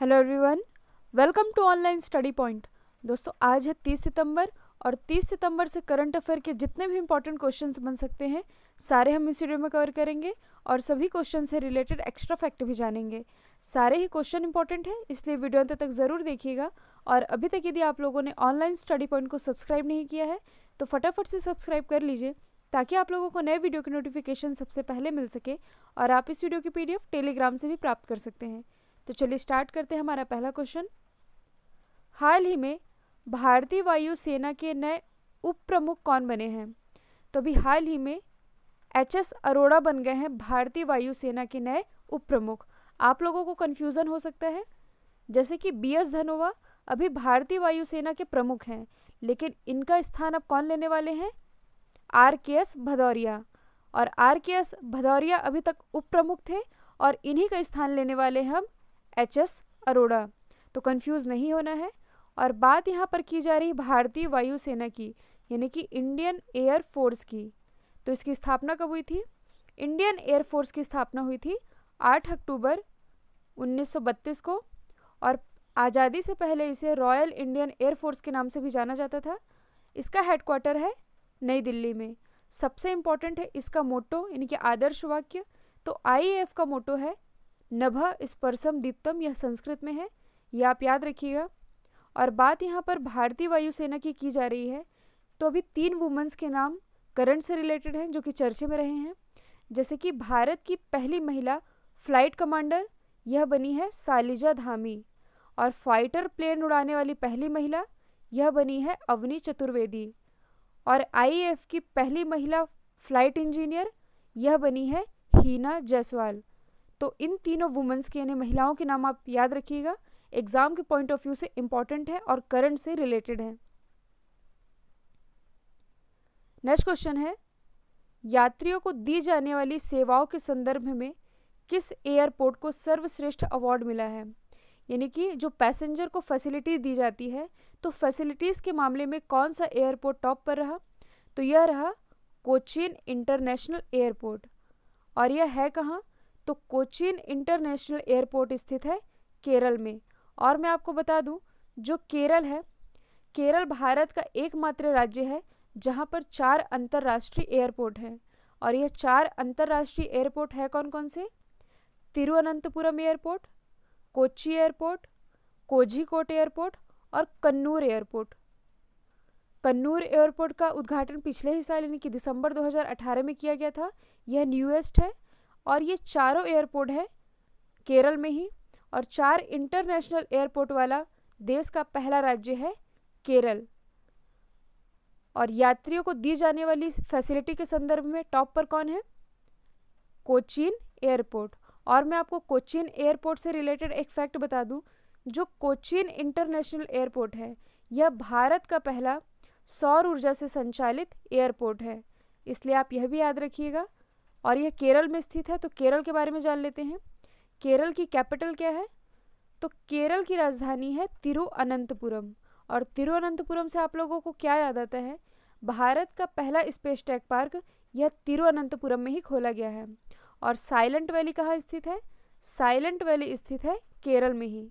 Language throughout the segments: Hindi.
hello everyone welcome to online study point दोस्तों आज है 30 सितंबर और 30 सितंबर से करंट अफेयर के जितने भी इंपॉर्टेंट क्वेश्चंस बन सकते हैं सारे हम इस वीडियो में कवर करेंगे और सभी क्वेश्चन से रिलेटेड एक्स्ट्रा फैक्ट भी जानेंगे सारे ही क्वेश्चन इंपॉर्टेंट हैं इसलिए वीडियो अंत तक ज़रूर देखिएगा और अभी तक यदि आप लोगों ने ऑनलाइन स्टडी पॉइंट को सब्सक्राइब नहीं किया है तो फटाफट से सब्सक्राइब कर लीजिए ताकि आप लोगों को नए वीडियो की नोटिफिकेशन सबसे पहले मिल सके और आप इस वीडियो की पीडीएफ टेलीग्राम से भी प्राप्त कर सकते हैं तो चलिए स्टार्ट करते हैं हमारा पहला क्वेश्चन हाल ही में भारतीय वायुसेना के नए उप प्रमुख कौन बने हैं तो अभी हाल ही में एच एस अरोड़ा बन गए हैं भारतीय वायुसेना के नए उप प्रमुख आप लोगों को कन्फ्यूज़न हो सकता है जैसे कि बी एस धनोवा अभी भारतीय वायुसेना के प्रमुख हैं लेकिन इनका स्थान अब कौन लेने वाले हैं आर के एस भदौरिया और आर के एस भदौरिया अभी तक उप प्रमुख थे और इन्हीं का स्थान लेने वाले हैं हम एच एस अरोड़ा तो कंफ्यूज नहीं होना है और बात यहाँ पर की जा रही भारतीय वायुसेना की यानी कि इंडियन एयर फोर्स की तो इसकी स्थापना कब हुई थी इंडियन एयर फोर्स की स्थापना हुई थी 8 अक्टूबर 1932 को और आज़ादी से पहले इसे रॉयल इंडियन एयर फोर्स के नाम से भी जाना जाता था इसका हेडक्वार्टर है नई दिल्ली में सबसे इम्पॉर्टेंट है इसका मोटो यानी कि आदर्श वाक्य तो आई का मोटो है नभ स्पर्शम दीप्तम यह संस्कृत में है यह आप याद रखिएगा और बात यहाँ पर भारतीय वायुसेना की की जा रही है तो अभी तीन वुमेंस के नाम करंट से रिलेटेड हैं जो कि चर्चे में रहे हैं जैसे कि भारत की पहली महिला फ्लाइट कमांडर यह बनी है सालिजा धामी और फाइटर प्लेन उड़ाने वाली पहली महिला यह बनी है अवनी चतुर्वेदी और आई की पहली महिला फ्लाइट इंजीनियर यह बनी है हीना जायसवाल तो इन तीनों वुमेंस के यानी महिलाओं के नाम आप याद रखिएगा एग्ज़ाम के पॉइंट ऑफ व्यू से इम्पॉर्टेंट है और करंट से रिलेटेड है नेक्स्ट क्वेश्चन है यात्रियों को दी जाने वाली सेवाओं के संदर्भ में किस एयरपोर्ट को सर्वश्रेष्ठ अवार्ड मिला है यानी कि जो पैसेंजर को फैसिलिटी दी जाती है तो फैसिलिटीज़ के मामले में कौन सा एयरपोर्ट टॉप पर रहा तो यह रहा कोचिन इंटरनेशनल एयरपोर्ट और यह है कहाँ तो कोचिन इंटरनेशनल एयरपोर्ट स्थित है केरल में और मैं आपको बता दूं जो केरल है केरल भारत का एकमात्र राज्य है जहां पर चार अंतर्राष्ट्रीय एयरपोर्ट हैं और यह चार अंतर्राष्ट्रीय एयरपोर्ट है कौन कौन से Thiruvananthapuram airport Kochi airport Kozhikode airport और कन्नूर एयरपोर्ट कन्नूर एयरपोर्ट का उद्घाटन पिछले ही साल यानी कि दिसंबर 2018 में किया गया था यह न्यूएस्ट है और ये चारों एयरपोर्ट है केरल में ही और चार इंटरनेशनल एयरपोर्ट वाला देश का पहला राज्य है केरल और यात्रियों को दी जाने वाली फैसिलिटी के संदर्भ में टॉप पर कौन है कोचीन एयरपोर्ट और मैं आपको कोचीन एयरपोर्ट से रिलेटेड एक फैक्ट बता दूं जो कोचीन इंटरनेशनल एयरपोर्ट है यह भारत का पहला सौर ऊर्जा से संचालित एयरपोर्ट है इसलिए आप यह भी याद रखिएगा और यह केरल में स्थित है तो केरल के बारे में जान लेते हैं केरल की कैपिटल क्या है तो केरल की राजधानी है तिरुअनंतपुरम और तिरुअनंतपुरम से आप लोगों को क्या याद आता है भारत का पहला स्पेस टैक पार्क यह तिरुअनंतपुरम में ही खोला गया है और साइलेंट वैली कहाँ स्थित है साइलेंट वैली स्थित है केरल में ही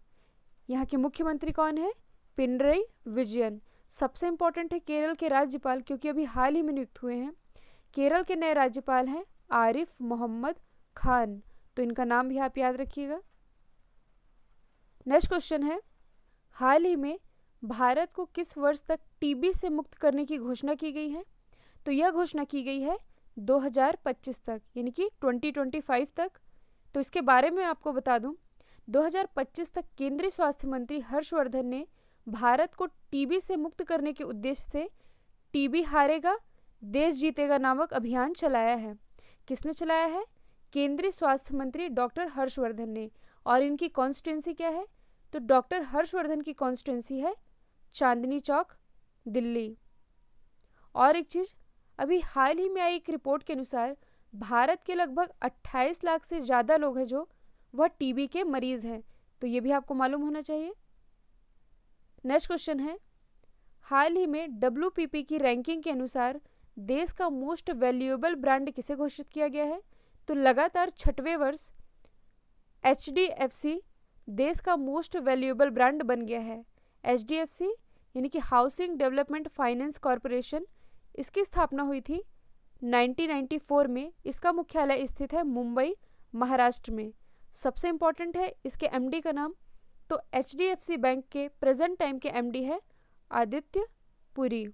यहाँ के मुख्यमंत्री कौन है पिनरई विजयन सबसे इम्पोर्टेंट है केरल के राज्यपाल क्योंकि अभी हाल ही में नियुक्त हुए हैं केरल के नए राज्यपाल हैं आरिफ मोहम्मद खान तो इनका नाम भी आप याद रखिएगा नेक्स्ट क्वेश्चन है हाल ही में भारत को किस वर्ष तक टीबी से मुक्त करने की घोषणा की गई है तो यह घोषणा की गई है 2025 तक यानी कि 2025 तक तो इसके बारे में आपको बता दूं 2025 तक केंद्रीय स्वास्थ्य मंत्री हर्षवर्धन ने भारत को टीबी से मुक्त करने के उद्देश्य से टीबी हारेगा देश जीतेगा नामक अभियान चलाया है किसने चलाया है केंद्रीय स्वास्थ्य मंत्री डॉक्टर हर्षवर्धन ने और इनकी कॉन्स्टिट्युएंसी क्या है तो डॉक्टर हर्षवर्धन की कॉन्स्टिट्युएंसी है चांदनी चौक दिल्ली और एक चीज़ अभी हाल ही में आई एक रिपोर्ट के अनुसार भारत के लगभग 28 लाख से ज़्यादा लोग हैं जो वह टीबी के मरीज़ हैं तो ये भी आपको मालूम होना चाहिए नेक्स्ट क्वेश्चन है हाल ही में डब्ल्यू की रैंकिंग के अनुसार देश का मोस्ट वैल्यूएबल ब्रांड किसे घोषित किया गया है तो लगातार छठवें वर्ष एच देश का मोस्ट वैल्यूएबल ब्रांड बन गया है एच यानी कि हाउसिंग डेवलपमेंट फाइनेंस कॉरपोरेशन इसकी स्थापना हुई थी 1994 में इसका मुख्यालय स्थित है मुंबई महाराष्ट्र में सबसे इम्पॉर्टेंट है इसके एमडी का नाम तो एच बैंक के प्रेजेंट टाइम के एमडी है आदित्य पुरी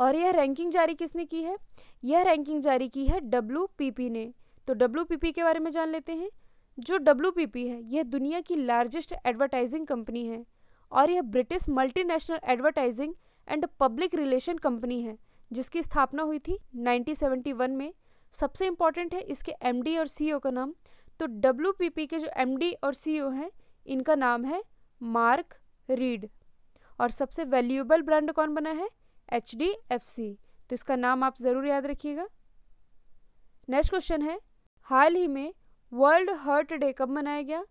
और यह रैंकिंग जारी किसने की है यह रैंकिंग जारी की है डब्ल्यू ने तो डब्ल्यू के बारे में जान लेते हैं जो डब्ल्यू है यह दुनिया की लार्जेस्ट एडवर्टाइजिंग कंपनी है और यह British multinational advertising and public relation company है जिसकी स्थापना हुई थी 1971 में सबसे इम्पॉर्टेंट है इसके डी और ओ e का नाम तो डब्ल्यू के जो डी और ओ e हैं इनका नाम है मार्क रीड और सबसे वैल्यूएबल ब्रांड कौन बना है एच डी एफ सी तो इसका नाम आप ज़रूर याद रखिएगा नेक्स्ट क्वेश्चन है हाल ही में वर्ल्ड हर्ट डे कब मनाया गया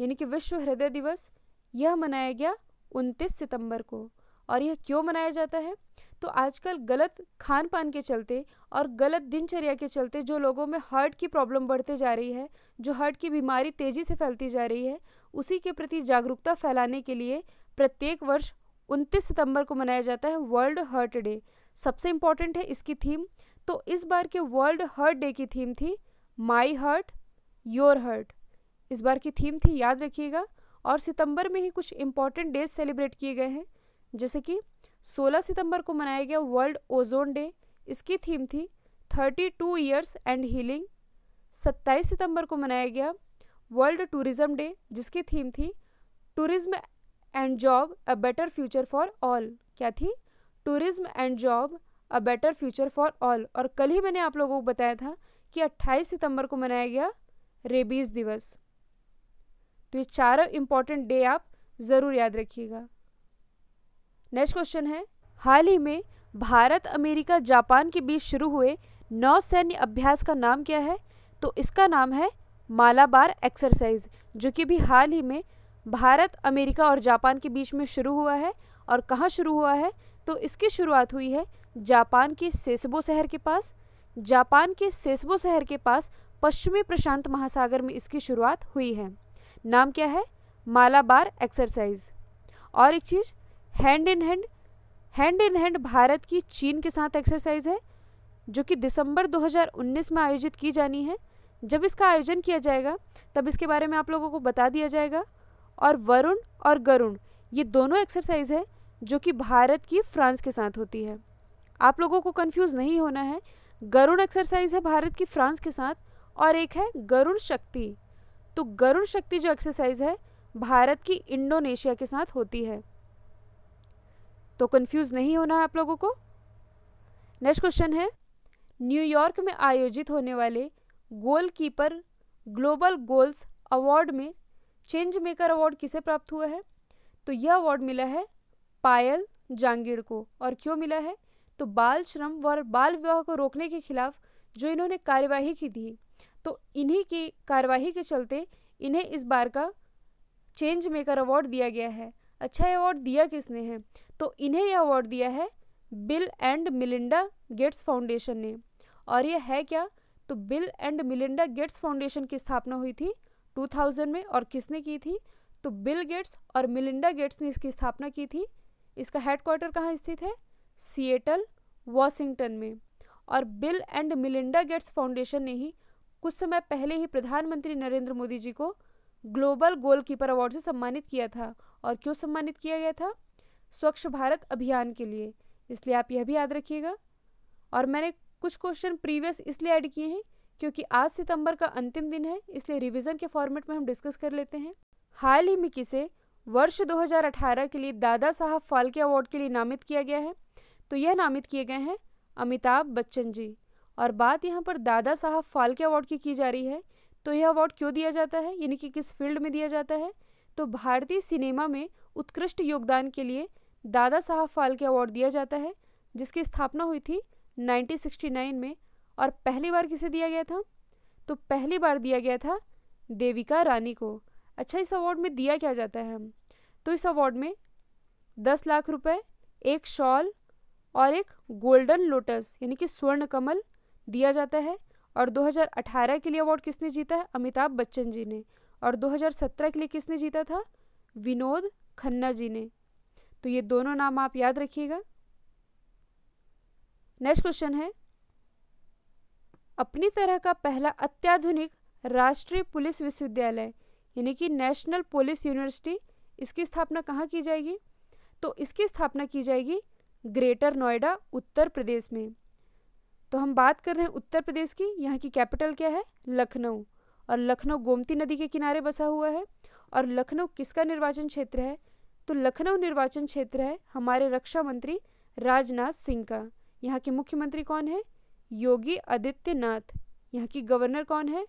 यानी कि विश्व हृदय दिवस यह मनाया गया 29 सितंबर को और यह क्यों मनाया जाता है तो आजकल गलत खान पान के चलते और गलत दिनचर्या के चलते जो लोगों में हार्ट की प्रॉब्लम बढ़ते जा रही है जो हार्ट की बीमारी तेज़ी से फैलती जा रही है उसी के प्रति जागरूकता फैलाने के लिए प्रत्येक वर्ष उनतीस सितंबर को मनाया जाता है वर्ल्ड हर्ट डे सबसे इम्पॉर्टेंट है इसकी थीम तो इस बार के वर्ल्ड हर्ट डे की थीम थी माई हर्ट योर हर्ट इस बार की थीम थी याद रखिएगा और सितंबर में ही कुछ इम्पॉर्टेंट डेज सेलिब्रेट किए गए हैं जैसे कि 16 सितंबर को मनाया गया वर्ल्ड ओजोन डे इसकी थीम थी 32 ईयर्स एंड हीलिंग 27 सितंबर को मनाया गया वर्ल्ड टूरिज़्म डे जिसकी थीम थी tourism and job a better future for all क्या थी tourism and job a better future for all और कल ही मैंने आप लोगों को बताया था कि 28 सितंबर को मनाया गया रेबीज दिवस तो ये चार इम्पॉर्टेंट डे आप ज़रूर याद रखिएगा नेक्स्ट क्वेश्चन है हाल ही में भारत अमेरिका जापान के बीच शुरू हुए नौ सैन्य अभ्यास का नाम क्या है तो इसका नाम है मालाबार एक्सरसाइज जो कि भी हाल ही में भारत अमेरिका और जापान के बीच में शुरू हुआ है और कहाँ शुरू हुआ है तो इसकी शुरुआत हुई है जापान के सेसबो शहर के पास जापान के सेसबो शहर के पास पश्चिमी प्रशांत महासागर में इसकी शुरुआत हुई है नाम क्या है मालाबार एक्सरसाइज और एक चीज़ hand in hand hand in hand Bharat की चीन के साथ एक्सरसाइज है जो कि दिसंबर 2019 में आयोजित की जानी है जब इसका आयोजन किया जाएगा तब इसके बारे में आप लोगों को बता दिया जाएगा और वरुण और गरुण ये दोनों एक्सरसाइज है जो कि भारत की फ्रांस के साथ होती है आप लोगों को कंफ्यूज नहीं होना है गरुण एक्सरसाइज है भारत की फ्रांस के साथ और एक है गरुण शक्ति तो गरुण शक्ति जो एक्सरसाइज है भारत की इंडोनेशिया के साथ होती है तो कंफ्यूज नहीं होना है आप लोगों को नेक्स्ट क्वेश्चन है न्यूयॉर्क में आयोजित होने वाले गोलकीपर ग्लोबल गोल्स अवार्ड में चेंज मेकर अवार्ड किसे प्राप्त हुआ है तो यह अवार्ड मिला है पायल जांगीड़ को और क्यों मिला है तो बाल श्रम व बाल विवाह को रोकने के खिलाफ जो इन्होंने कार्यवाही की थी तो इन्हीं की कार्यवाही के चलते इन्हें इस बार का चेंज मेकर अवार्ड दिया गया है अच्छा ये अवार्ड दिया किसने है तो इन्हें यह अवार्ड दिया है Bill and Melinda Gates foundation ने और यह है क्या तो Bill and Melinda Gates foundation की स्थापना हुई थी 2000 में और किसने की थी तो बिल गेट्स और मिलिंडा गेट्स ने इसकी स्थापना की थी इसका हेडक्वार्टर कहाँ स्थित है सिएटल वॉशिंगटन में और Bill and Melinda Gates foundation ने ही कुछ समय पहले ही प्रधानमंत्री नरेंद्र मोदी जी को ग्लोबल गोलकीपर अवार्ड से सम्मानित किया था और क्यों सम्मानित किया गया था स्वच्छ भारत अभियान के लिए इसलिए आप यह भी याद रखिएगा और मैंने कुछ क्वेश्चन प्रीवियस इसलिए ऐड किए हैं क्योंकि आज सितंबर का अंतिम दिन है इसलिए रिवीजन के फॉर्मेट में हम डिस्कस कर लेते हैं हाल ही में किसे वर्ष 2018 के लिए दादा साहब फाल्के अवार्ड के लिए नामित किया गया है तो यह नामित किए गए हैं अमिताभ बच्चन जी और बात यहाँ पर दादा साहब फाल्के अवार्ड की की जा रही है तो यह अवार्ड क्यों दिया जाता है यानी कि किस फील्ड में दिया जाता है तो भारतीय सिनेमा में उत्कृष्ट योगदान के लिए दादा साहब फाल्के अवार्ड दिया जाता है जिसकी स्थापना हुई थी 1969 में और पहली बार किसे दिया गया था तो पहली बार दिया गया था देविका रानी को अच्छा इस अवार्ड में दिया क्या जाता है तो इस अवार्ड में दस लाख रुपए एक शॉल और एक गोल्डन लोटस यानी कि स्वर्ण कमल दिया जाता है और 2018 के लिए अवार्ड किसने जीता है अमिताभ बच्चन जी ने और 2017 के लिए किसने जीता था विनोद खन्ना जी ने तो ये दोनों नाम आप याद रखिएगा नेक्स्ट क्वेश्चन है अपनी तरह का पहला अत्याधुनिक राष्ट्रीय पुलिस विश्वविद्यालय यानी कि नेशनल पुलिस यूनिवर्सिटी इसकी स्थापना कहाँ की जाएगी तो इसकी स्थापना की जाएगी ग्रेटर नोएडा उत्तर प्रदेश में तो हम बात कर रहे हैं उत्तर प्रदेश की यहाँ की कैपिटल क्या है लखनऊ और लखनऊ गोमती नदी के किनारे बसा हुआ है और लखनऊ किसका निर्वाचन क्षेत्र है तो लखनऊ निर्वाचन क्षेत्र है हमारे रक्षा मंत्री राजनाथ सिंह का यहाँ के मुख्यमंत्री कौन है योगी आदित्यनाथ यहाँ की गवर्नर कौन है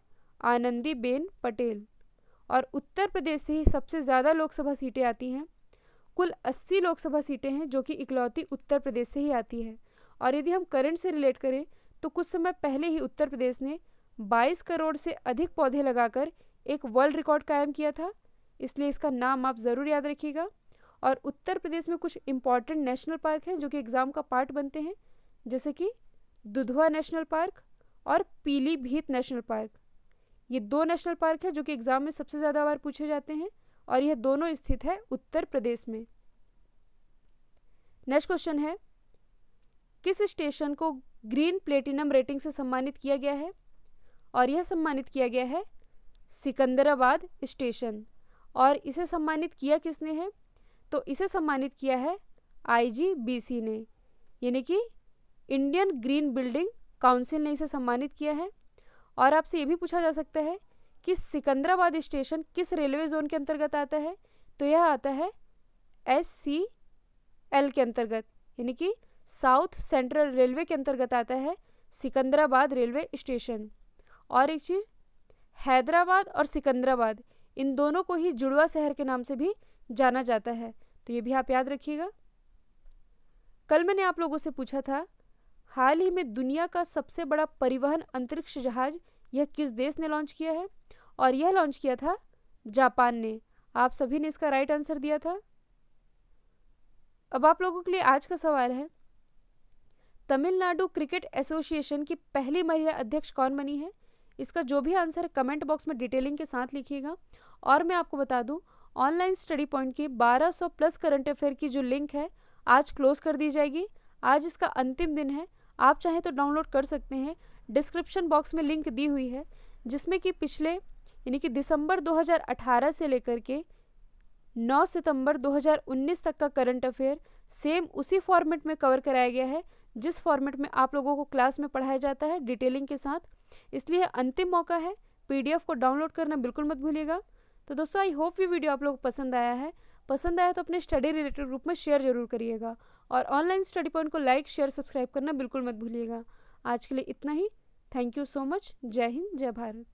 आनंदी बेन पटेल और उत्तर प्रदेश से ही सबसे ज़्यादा लोकसभा सीटें आती हैं कुल 80 लोकसभा सीटें हैं जो कि इकलौती उत्तर प्रदेश से ही आती है और यदि हम करंट से रिलेट करें तो कुछ समय पहले ही उत्तर प्रदेश ने 22 करोड़ से अधिक पौधे लगाकर एक वर्ल्ड रिकॉर्ड कायम किया था इसलिए इसका नाम आप ज़रूर याद रखिएगा और उत्तर प्रदेश में कुछ इंपॉर्टेंट नेशनल पार्क हैं जो कि एग्ज़ाम का पार्ट बनते हैं जैसे कि दुधवा नेशनल पार्क और पीलीभीत नेशनल पार्क ये दो नेशनल पार्क है जो कि एग्ज़ाम में सबसे ज़्यादा बार पूछे जाते हैं और यह दोनों स्थित है उत्तर प्रदेश में नेक्स्ट क्वेश्चन है किस स्टेशन को ग्रीन प्लेटिनम रेटिंग से सम्मानित किया गया है और यह सम्मानित किया गया है सिकंदराबाद स्टेशन और इसे सम्मानित किया किसने है तो इसे सम्मानित किया है आईजीबीसी ने यानी कि इंडियन ग्रीन बिल्डिंग काउंसिल ने इसे सम्मानित किया है और आपसे ये भी पूछा जा सकता है कि सिकंदराबाद स्टेशन किस रेलवे जोन के अंतर्गत आता है तो यह आता है एस सी एल के अंतर्गत यानी कि साउथ सेंट्रल रेलवे के अंतर्गत आता है सिकंदराबाद रेलवे स्टेशन और एक चीज़ हैदराबाद और सिकंदराबाद इन दोनों को ही जुड़वा शहर के नाम से भी जाना जाता है तो ये भी आप याद रखिएगा कल मैंने आप लोगों से पूछा था हाल ही में दुनिया का सबसे बड़ा परिवहन अंतरिक्ष जहाज यह किस देश ने लॉन्च किया है और यह लॉन्च किया था जापान ने आप सभी ने इसका राइट आंसर दिया था अब आप लोगों के लिए आज का सवाल है तमिलनाडु क्रिकेट एसोसिएशन की पहली महिला अध्यक्ष कौन बनी है इसका जो भी आंसर है कमेंट बॉक्स में डिटेलिंग के साथ लिखिएगा और मैं आपको बता दूं ऑनलाइन स्टडी पॉइंट की 1200 प्लस करंट अफेयर की जो लिंक है आज क्लोज कर दी जाएगी आज इसका अंतिम दिन है आप चाहें तो डाउनलोड कर सकते हैं डिस्क्रिप्शन बॉक्स में लिंक दी हुई है जिसमें कि पिछले यानी कि दिसंबर 2018 से लेकर के 9 सितंबर 2019 तक का करंट अफेयर सेम उसी फॉर्मेट में कवर कराया गया है जिस फॉर्मेट में आप लोगों को क्लास में पढ़ाया जाता है डिटेलिंग के साथ इसलिए अंतिम मौका है पीडीएफ को डाउनलोड करना बिल्कुल मत भूलिएगा तो दोस्तों आई होप ये वीडियो आप लोग पसंद आया है पसंद आया तो अपने स्टडी रिलेटेड ग्रुप में शेयर जरूर करिएगा और ऑनलाइन स्टडी पॉइंट को लाइक शेयर सब्सक्राइब करना बिल्कुल मत भूलिएगा आज के लिए इतना ही थैंक यू सो मच जय हिंद जय भारत